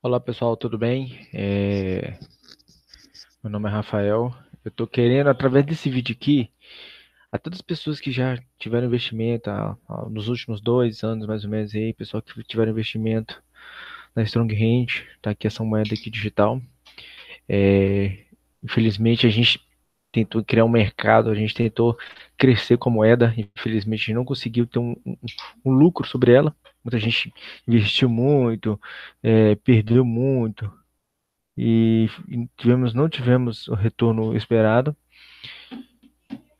Olá pessoal, tudo bem? É... Meu nome é Rafael. Eu estou querendo, através desse vídeo aqui, a todas as pessoas que já tiveram investimento a, a, nos últimos dois anos, mais ou menos, aí, pessoal que tiveram investimento na Strong Range, tá aqui essa moeda aqui digital. É... Infelizmente a gente tentou criar um mercado, a gente tentou crescer com a moeda, infelizmente a gente não conseguiu ter um, um, um lucro sobre ela muita gente investiu muito, é, perdeu muito e tivemos, não tivemos o retorno esperado.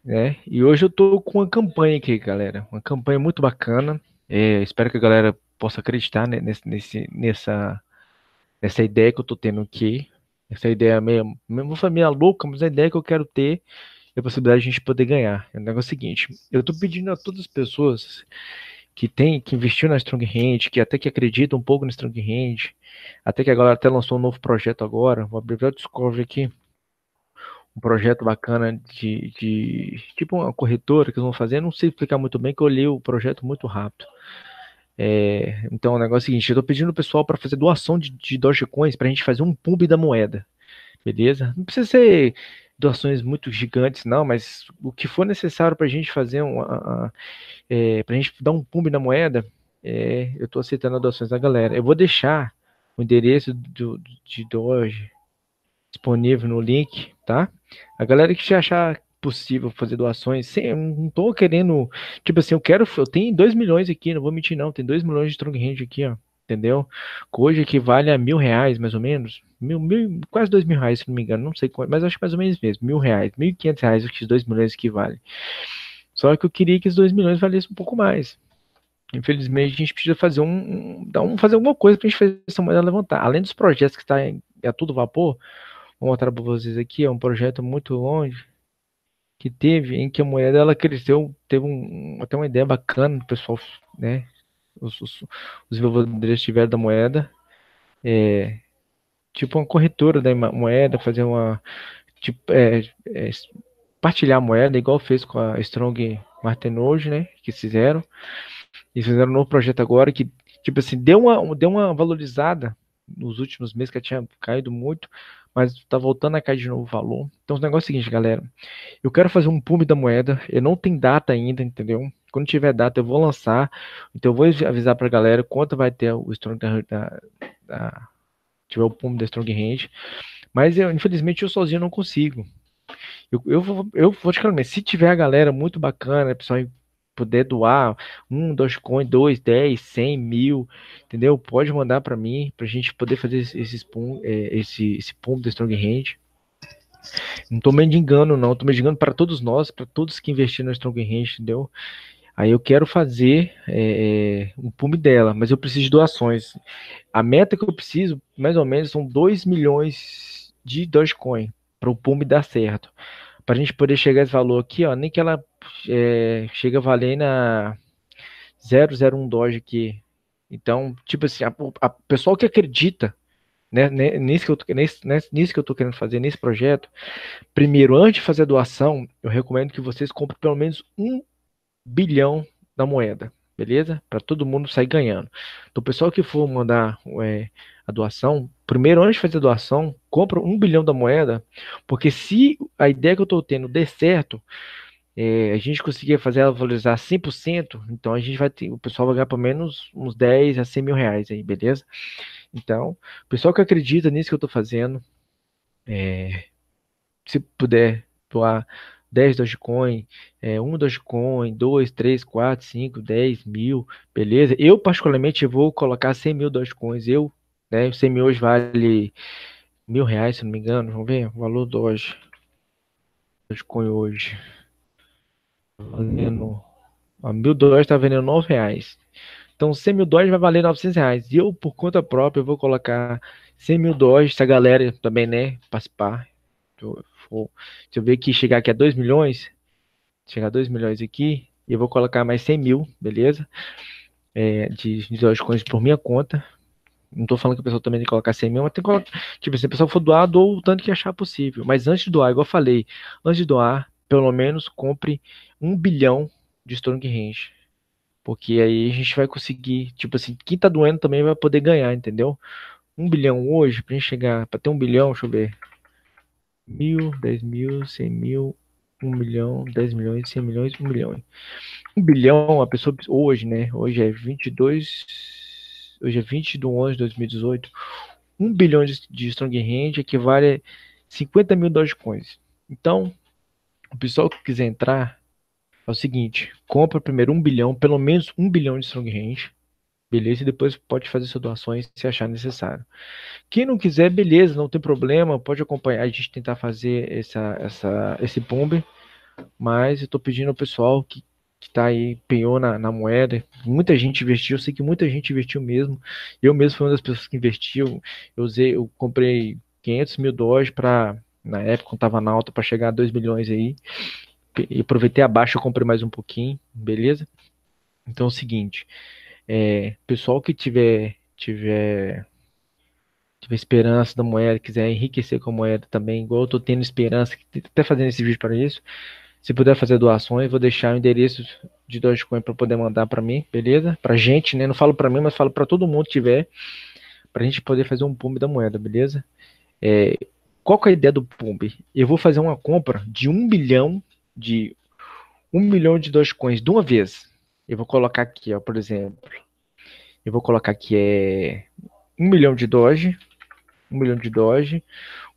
Né? E hoje eu tô com uma campanha aqui, galera. Uma campanha muito bacana. É, espero que a galera possa acreditar né, nesse, nesse, nessa, nessa ideia que eu tô tendo aqui. Essa ideia é meio, mesmo família louca, mas a ideia que eu quero ter é a possibilidade de a gente poder ganhar. É o negócio seguinte: eu tô pedindo a todas as pessoas que tem, que investiu na Stronghand, que até que acredita um pouco na Stronghand, até que agora até lançou um novo projeto agora, vou abrir o Discovery aqui, um projeto bacana de, de tipo uma corretora que eles vão fazer, eu não sei explicar muito bem, que eu olhei o projeto muito rápido. É, então o negócio é o seguinte, eu estou pedindo o pessoal para fazer doação de, de Dogecoins para a gente fazer um pump da moeda, beleza? Não precisa ser doações muito gigantes, não, mas o que for necessário para a gente fazer uma. É, para a gente dar um pump na moeda, é, eu estou aceitando as doações da galera. Eu vou deixar o endereço do, de Doge disponível no link, tá? A galera que achar possível fazer doações, sem, não tô querendo, tipo assim, eu quero, eu tenho 2 milhões aqui, não vou mentir não, tem 2 milhões de Strong Hand aqui, ó entendeu? Hoje equivale a mil reais, mais ou menos, mil, mil, quase dois mil reais, se não me engano, não sei quanto, mas acho que mais ou menos mesmo, mil reais, mil e quinhentos reais, os dois milhões que vale Só que eu queria que os dois milhões valessem um pouco mais. Infelizmente, a gente precisa fazer um, dar um fazer alguma coisa para a gente fazer essa moeda levantar. Além dos projetos que está a tudo vapor, vou mostrar para vocês aqui, é um projeto muito longe, que teve, em que a moeda ela cresceu, teve um, até uma ideia bacana do pessoal, né? os, os, os desenvolvedores tiveram da moeda, é, tipo uma corretora da moeda, fazer uma tipo, é, é, partilhar a moeda, igual fez com a Strong Martin hoje, né? Que fizeram. E fizeram um novo projeto agora que, tipo assim, deu uma, deu uma valorizada nos últimos meses que tinha caído muito, mas está voltando a cair de novo o valor. Então o negócio é o seguinte, galera. Eu quero fazer um pump da moeda. Eu não tem data ainda, entendeu? Quando tiver data, eu vou lançar. Então eu vou avisar para a galera quanto vai ter o Strong da, da, tiver o pump da Strong Range. Mas eu, infelizmente eu sozinho não consigo. Eu, eu, vou, eu vou te calmar. Né, se tiver a galera muito bacana, pessoal puder doar um, dois coins, dois, dez, cem, mil, entendeu? Pode mandar para mim, para a gente poder fazer esse, esse, spum, é, esse, esse pump da Strong Hand. Não tô engano, não. Tô enganando para todos nós, para todos que investiram na Strong Hand, entendeu? Aí eu quero fazer é, é um pump dela, mas eu preciso de doações. A meta que eu preciso, mais ou menos, são 2 milhões de Dogecoin para o pump dar certo. Para a gente poder chegar a esse valor aqui, ó, nem que ela é, chega a valer na 001 Doge aqui. Então, tipo assim, a, a pessoal que acredita né, nisso, que eu, nisso, né, nisso que eu tô querendo fazer, nesse projeto, primeiro, antes de fazer a doação, eu recomendo que vocês comprem pelo menos um bilhão da moeda, beleza? Para todo mundo sair ganhando. Então, o pessoal que for mandar é, a doação, primeiro, antes de fazer a doação, compra um bilhão da moeda, porque se a ideia que eu estou tendo der certo, é, a gente conseguir fazer ela valorizar 100%, então a gente vai ter, o pessoal vai ganhar pelo menos uns 10 a 100 mil reais aí, beleza? Então, o pessoal que acredita nisso que eu tô fazendo, é, se puder doar 10 Dogecoin, é, 1 Dogecoin, 2, 3, 4, 5, 10 mil, beleza? Eu, particularmente, vou colocar 100 mil Dogecoins. Eu, né, 100 mil hoje vale mil reais, se não me engano. Vamos ver o valor do Doge. Dogecoin hoje. Valendo. A mil dólares está vendendo nove reais. Então, 100 mil dólares vai valer 900 reais. E eu, por conta própria, vou colocar 100 mil dólares. Se a galera também, né, participar. Eu, eu, se eu ver que chegar aqui a 2 milhões, chegar a 2 milhões aqui, eu vou colocar mais 100 mil, beleza? É, de, de coins por minha conta. Não tô falando que o pessoal também tem que colocar 100 mil, mas tem que colocar. Tipo, assim, se o pessoal for doar, doa o tanto que achar possível. Mas antes de doar, igual eu falei, antes de doar, pelo menos compre um bilhão de range Porque aí a gente vai conseguir, tipo assim, quem tá doendo também vai poder ganhar, entendeu? Um bilhão hoje, pra gente chegar, pra ter um bilhão, deixa eu ver. Mil, dez mil, cem mil, um milhão, dez milhões, cem milhões, um milhão. Um bilhão, a pessoa, hoje, né? Hoje é 22, hoje é 20 de 11 de 2018. Um bilhão de, de Strong range equivale a 50 mil Dogecoins. Então, o pessoal que quiser entrar é o seguinte: compra primeiro um bilhão, pelo menos um bilhão de strong Range. Beleza, e depois pode fazer suas doações se achar necessário. Quem não quiser, beleza, não tem problema, pode acompanhar a gente tentar fazer essa, essa, esse bombe. Mas eu tô pedindo ao pessoal que que tá aí, penhou na, na, moeda. Muita gente investiu, eu sei que muita gente investiu mesmo. Eu mesmo fui uma das pessoas que investiu. Eu usei, eu comprei 500 mil dólares para na época estava na alta para chegar a 2 milhões aí. E aproveitei a baixa, comprei mais um pouquinho, beleza? Então é o seguinte, é, pessoal que tiver tiver tiver esperança da moeda, quiser enriquecer com a moeda também, igual eu tô tendo esperança, até fazendo esse vídeo para isso, se puder fazer doações, vou deixar o endereço de Dogecoin para poder mandar para mim, beleza? Para gente, né? Não falo para mim, mas falo para todo mundo que tiver, para a gente poder fazer um boom da moeda, beleza? É, qual que é a ideia do Pump? Eu vou fazer uma compra de um bilhão de um milhão de coins de uma vez. Eu vou colocar aqui, ó, por exemplo. Eu vou colocar aqui é um milhão de Doge, um milhão de Doge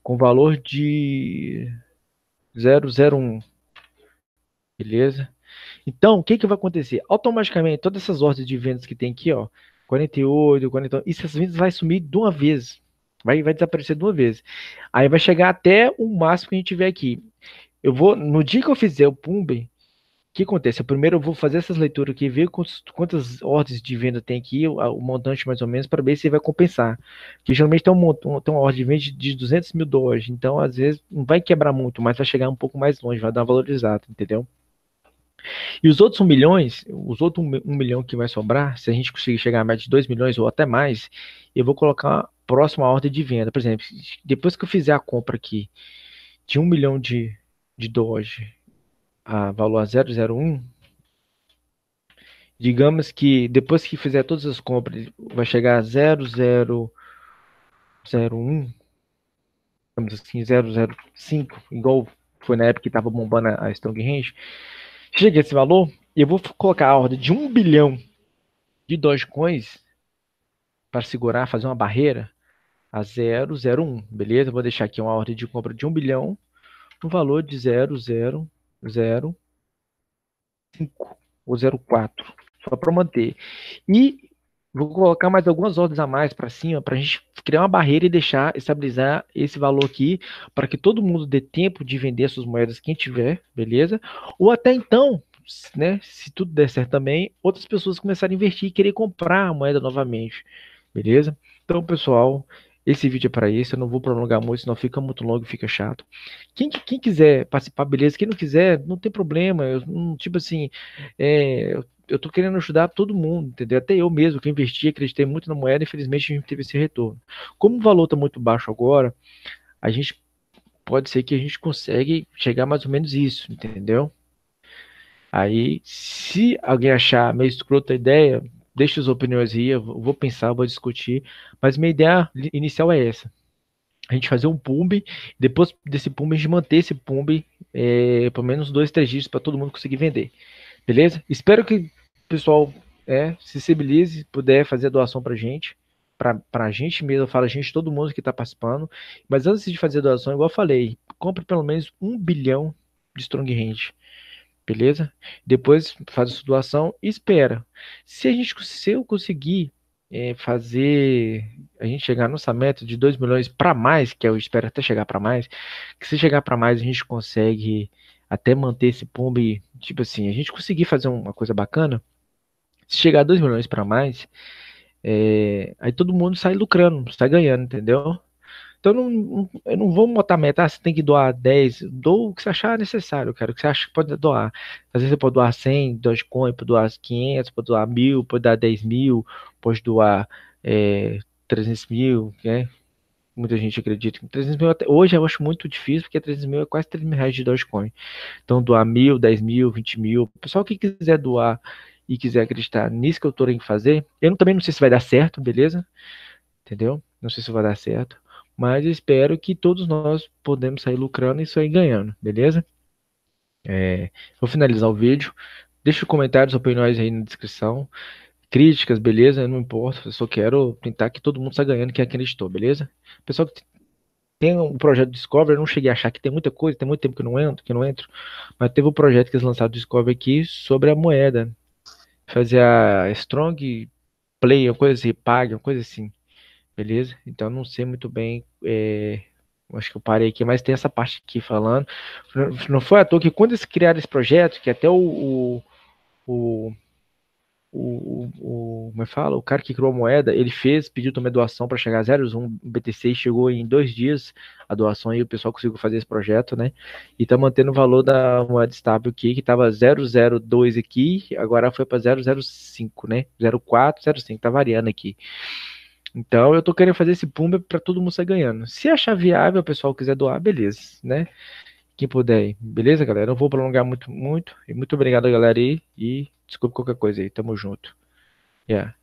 com valor de 001. Beleza? Então, o que, que vai acontecer? Automaticamente, todas essas ordens de vendas que tem aqui, ó, 48, 40, essas vendas vai sumir de uma vez. Vai, vai desaparecer de uma vez Aí vai chegar até o máximo que a gente tiver aqui. Eu vou, no dia que eu fizer o Pumbe, o que acontece? Eu primeiro eu vou fazer essas leituras aqui, ver quantos, quantas ordens de venda tem aqui, o, o montante mais ou menos, para ver se vai compensar. Que geralmente tem, um, tem uma ordem de venda de 200 mil dólares, então às vezes não vai quebrar muito, mas vai chegar um pouco mais longe, vai dar valorizado, entendeu? E os outros 1 milhões, os outros 1 milhão que vai sobrar, se a gente conseguir chegar a mais de 2 milhões ou até mais, eu vou colocar próxima ordem de venda. Por exemplo, depois que eu fizer a compra aqui de um milhão de, de Doge a valor a 001, digamos que depois que fizer todas as compras, vai chegar a 0001, digamos assim, 005, igual foi na época que estava bombando a Stonehenge. Chega esse valor, eu vou colocar a ordem de um bilhão de Dogecoins para segurar, fazer uma barreira a 001, beleza? Vou deixar aqui uma ordem de compra de 1 bilhão no valor de 00005 ou 04, só para manter. E vou colocar mais algumas ordens a mais para cima para a gente criar uma barreira e deixar estabilizar esse valor aqui para que todo mundo dê tempo de vender suas moedas quem tiver, beleza? Ou até então, né, se tudo der certo também, outras pessoas começarem a investir e querer comprar a moeda novamente, beleza? Então, pessoal, esse vídeo é para isso, eu não vou prolongar muito, senão fica muito longo, fica chato. Quem, quem quiser participar, beleza. Quem não quiser, não tem problema. Eu, tipo assim, é, eu tô querendo ajudar todo mundo, entendeu? Até eu mesmo que investi, acreditei muito na moeda, infelizmente a gente teve esse retorno. Como o valor está muito baixo agora, a gente pode ser que a gente consegue chegar mais ou menos isso, entendeu? Aí, se alguém achar meio escrota a ideia, deixe as opiniões aí, eu vou pensar, vou discutir, mas minha ideia inicial é essa. A gente fazer um pumb, depois desse pumb, a gente manter esse pumb é, pelo menos dois, três dias para todo mundo conseguir vender. Beleza? Espero que o pessoal é, se sensibilize, puder fazer a doação a gente, para a gente mesmo, fala a gente, todo mundo que está participando. Mas antes de fazer a doação, igual eu falei, compre pelo menos um bilhão de Strong Hand beleza? Depois faz a sua doação e espera. Se a gente se eu conseguir é, fazer a gente chegar nossa meta de 2 milhões para mais, é que eu espero até chegar para mais, que se chegar para mais a gente consegue até manter esse pombe, tipo assim, a gente conseguir fazer uma coisa bacana, se chegar a 2 milhões para mais, é, aí todo mundo sai lucrando, sai ganhando, entendeu? Então não, eu não vou botar meta, ah, você tem que doar 10, dou o que você achar necessário, cara, o que você acha que pode doar. Às vezes você pode doar 100, Dogecoin, pode doar 500, pode doar 1000, pode dar 10.000, pode doar é, 300 mil, né? Muita gente acredita que 300 mil, até, hoje eu acho muito difícil, porque 300 mil é quase 3 mil reais de Dogecoin. Então doar mil, 10 mil, 20 mil, o pessoal que quiser doar e quiser acreditar nisso que eu tô em fazer, eu também não sei se vai dar certo, beleza? Entendeu? Não sei se vai dar certo mas espero que todos nós podemos sair lucrando e sair ganhando, beleza? É, vou finalizar o vídeo. Deixa comentários, opiniões aí na descrição. Críticas, beleza? Não importa, eu só quero tentar que todo mundo saia ganhando é quem acreditou, beleza? Pessoal que tem o um projeto Discover, eu não cheguei a achar que tem muita coisa, tem muito tempo que eu não entro, que não entro, mas teve um projeto que eles lançaram Discover aqui sobre a moeda. Fazer a Strong Play, uma coisa assim, paga, uma coisa assim beleza? Então não sei muito bem. É, acho que eu parei aqui, mas tem essa parte aqui falando. Não foi à toa que quando eles criaram esse projeto, que até o. o, o, o como é que fala? O cara que criou a moeda, ele fez, pediu também doação para chegar a 0,1 BTC e chegou em dois dias a doação e o pessoal conseguiu fazer esse projeto, né? E tá mantendo o valor da moeda estável aqui, que tava 0,02 aqui, agora foi para 0,05, né? 0,4, 0,5, tá variando aqui. Então eu tô querendo fazer esse pumba para todo mundo sair ganhando. Se achar viável, o pessoal quiser doar, beleza, né? Quem puder aí. Beleza, galera? Não vou prolongar muito, muito. E muito obrigado, galera aí. E desculpe qualquer coisa aí. Tamo junto. Yeah.